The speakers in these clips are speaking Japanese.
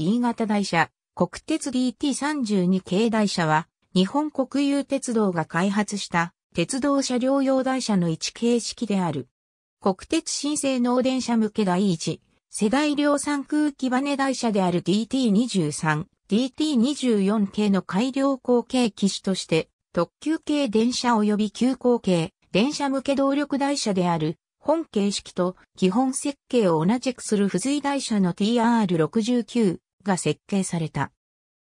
E 型台車、国鉄 DT32 系台車は、日本国有鉄道が開発した鉄道車両用台車の一形式である。国鉄新生能電車向け第一世代量産空気バネ台車である DT23、DT24 系の改良後継機種として、特急系電車及び急行系電車向け動力台車である本形式と基本設計を同じくする付随台車の TR69 が設計された。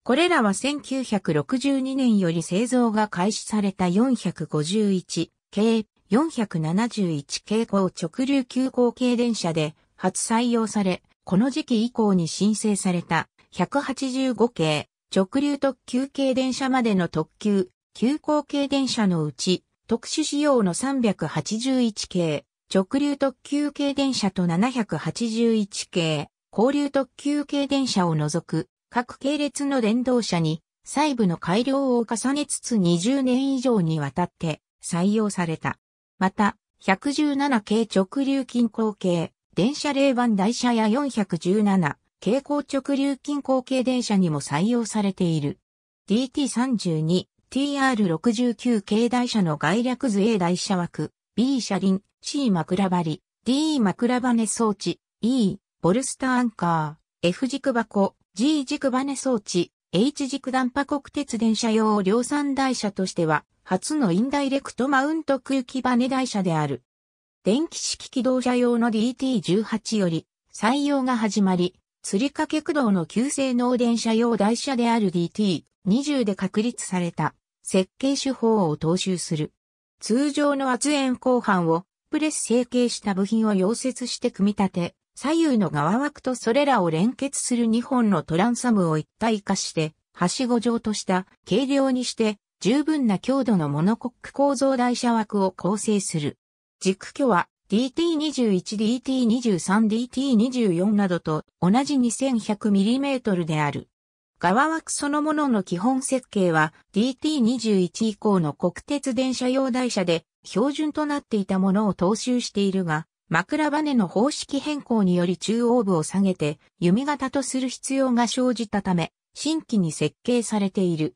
これらは1962年より製造が開始された451系、471系高直流急行系電車で初採用され、この時期以降に申請された185系、直流特急系電車までの特急、急行系電車のうち、特殊仕様の381系、直流特急系電車と781系、交流特急系電車を除く各系列の電動車に細部の改良を重ねつつ20年以上にわたって採用された。また、117系直流近郊系、電車零番台車や417、系高直流近郊系電車にも採用されている。DT32、TR69 系台車の概略図 A 台車枠、B 車輪、C 枕針、D 枕羽装置、E、ボルスターアンカー、F 軸箱、G 軸羽装置、H 軸断波国鉄電車用量産台車としては、初のインダイレクトマウント空気バネ台車である。電気式機動車用の DT18 より採用が始まり、吊りかけ駆動の急性能電車用台車である DT20 で確立された設計手法を踏襲する。通常の圧延後半をプレス成形した部品を溶接して組み立て、左右の側枠とそれらを連結する2本のトランサムを一体化して、はしご状とした軽量にして、十分な強度のモノコック構造台車枠を構成する。軸距は DT21、DT23、DT24 などと同じ 2100mm である。側枠そのものの基本設計は DT21 以降の国鉄電車用台車で標準となっていたものを踏襲しているが、枕羽の方式変更により中央部を下げて弓形とする必要が生じたため、新規に設計されている。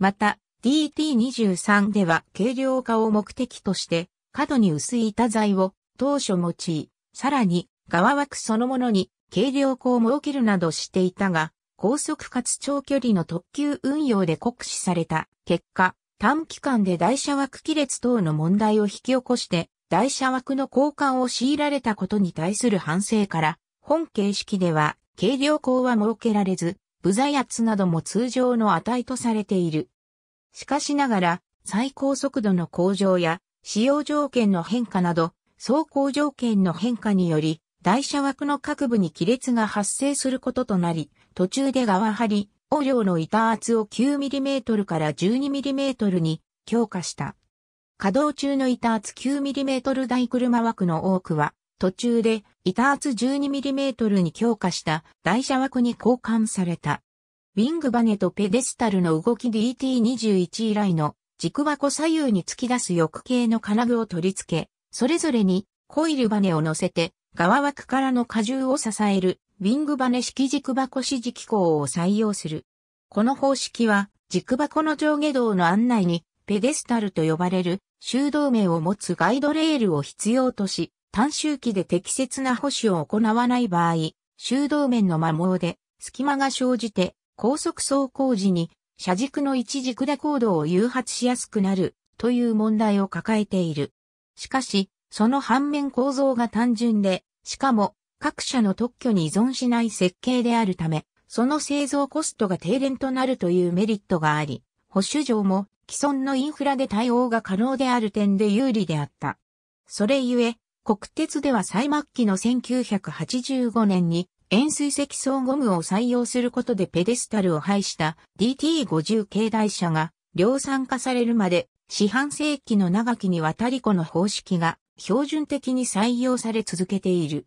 また、DT23 では軽量化を目的として角に薄い板材を当初用い、さらに側枠そのものに軽量化を設けるなどしていたが、高速かつ長距離の特急運用で酷使された結果、短期間で台車枠亀裂等の問題を引き起こして、台車枠の交換を強いられたことに対する反省から、本形式では軽量項は設けられず、部材圧なども通常の値とされている。しかしながら、最高速度の向上や、使用条件の変化など、走行条件の変化により、台車枠の各部に亀裂が発生することとなり、途中で側張り、応量の板圧を 9mm から 12mm に強化した。稼働中の板圧 9mm 大車枠の多くは、途中で板圧 12mm に強化した台車枠に交換された。ウィングバネとペデスタルの動き DT21 以来の軸箱左右に突き出す翼形の金具を取り付け、それぞれにコイルバネを乗せて側枠からの荷重を支えるウィングバネ式軸箱指示機構を採用する。この方式は、軸箱の上下動の案内に、ペデスタルと呼ばれる、修道名を持つガイドレールを必要とし、短周期で適切な保守を行わない場合、修道面の摩耗で隙間が生じて高速走行時に車軸の一軸で行動を誘発しやすくなるという問題を抱えている。しかし、その反面構造が単純で、しかも各社の特許に依存しない設計であるため、その製造コストが低廉となるというメリットがあり、保守上も既存のインフラで対応が可能である点で有利であった。それゆえ、国鉄では最末期の1985年に円錐積層ゴムを採用することでペデスタルを廃した DT50 系台車が量産化されるまで四半世紀の長きにわたりこの方式が標準的に採用され続けている。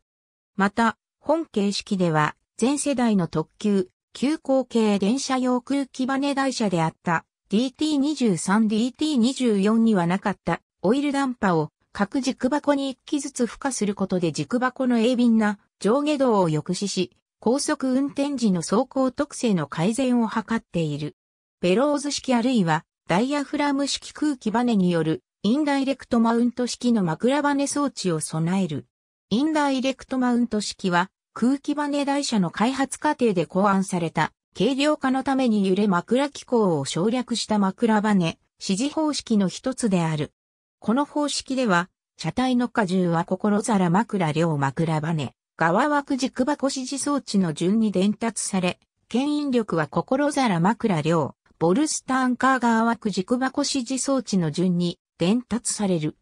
また、本形式では、全世代の特急、急行系電車用空気バネ台車であった DT23、DT24 にはなかったオイルダンパを各軸箱に一機ずつ付加することで軸箱の鋭敏な上下動を抑止し、高速運転時の走行特性の改善を図っている。ベローズ式あるいはダイヤフラム式空気バネによるインダイレクトマウント式の枕バネ装置を備える。インダイレクトマウント式は空気バネ台車の開発過程で考案された軽量化のために揺れ枕機構を省略した枕バネ指示方式の一つである。この方式では車体の荷重は心皿枕両枕バネ側枠軸箱指示装置の順に伝達され、牽引力は心皿枕両、ボルスターンカー側枠軸箱指示装置の順に伝達される。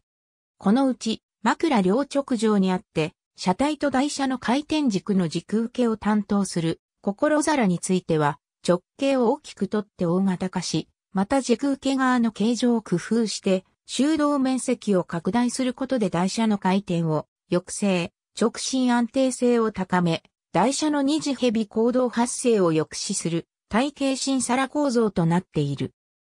このうち、枕両直上にあって、車体と台車の回転軸の軸受けを担当する心皿については、直径を大きく取って大型化し、また軸受け側の形状を工夫して、収道面積を拡大することで台車の回転を抑制、直進安定性を高め、台車の二次蛇行動発生を抑止する体系新皿構造となっている。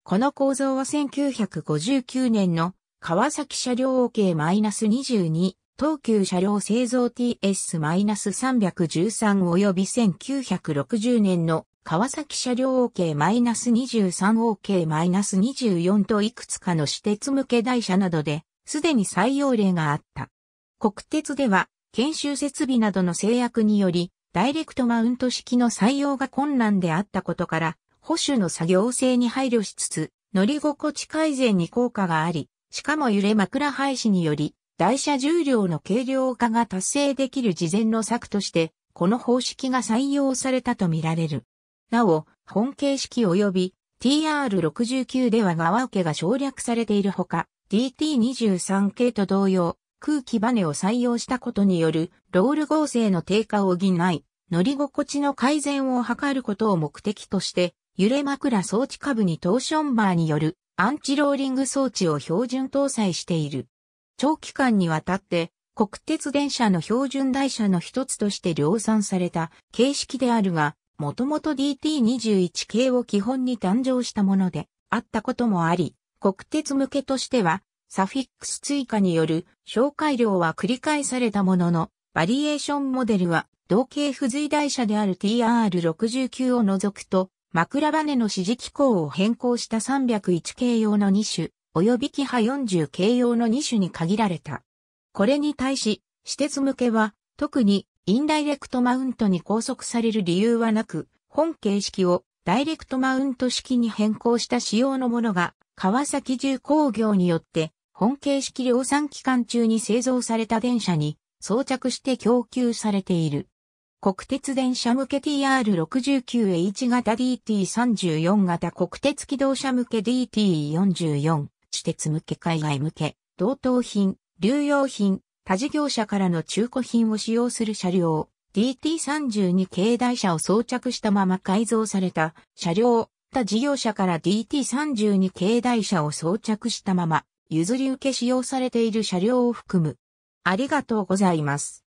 この構造は1959年の川崎車両 OK-22、東急車両製造 TS-313 及び1960年の川崎車両 OK-23、OK-24 といくつかの私鉄向け台車などで、すでに採用例があった。国鉄では、研修設備などの制約により、ダイレクトマウント式の採用が困難であったことから、保守の作業性に配慮しつつ、乗り心地改善に効果があり、しかも揺れ枕廃止により、台車重量の軽量化が達成できる事前の策として、この方式が採用されたとみられる。なお、本形式及び TR69 では側受けが省略されているほか、DT23 系と同様、空気バネを採用したことによるロール合成の低下を補い、乗り心地の改善を図ることを目的として、揺れ枕装置下部にトーションバーによるアンチローリング装置を標準搭載している。長期間にわたって国鉄電車の標準台車の一つとして量産された形式であるが、もともと DT21 系を基本に誕生したものであったこともあり、国鉄向けとしては、サフィックス追加による紹介量は繰り返されたものの、バリエーションモデルは、同型付随台車である TR69 を除くと、枕羽の指示機構を変更した301系用の2種、及びキハ40系用の2種に限られた。これに対し、私鉄向けは、特にインダイレクトマウントに拘束される理由はなく、本形式をダイレクトマウント式に変更した仕様のものが、川崎重工業によって、本形式量産期間中に製造された電車に装着して供給されている。国鉄電車向け TR69H 型 DT34 型国鉄機動車向け DT44、地鉄向け海外向け、同等品、流用品、他事業者からの中古品を使用する車両、DT32 系台車を装着したまま改造された車両、他事業者から DT32 系台車を装着したまま譲り受け使用されている車両を含む。ありがとうございます。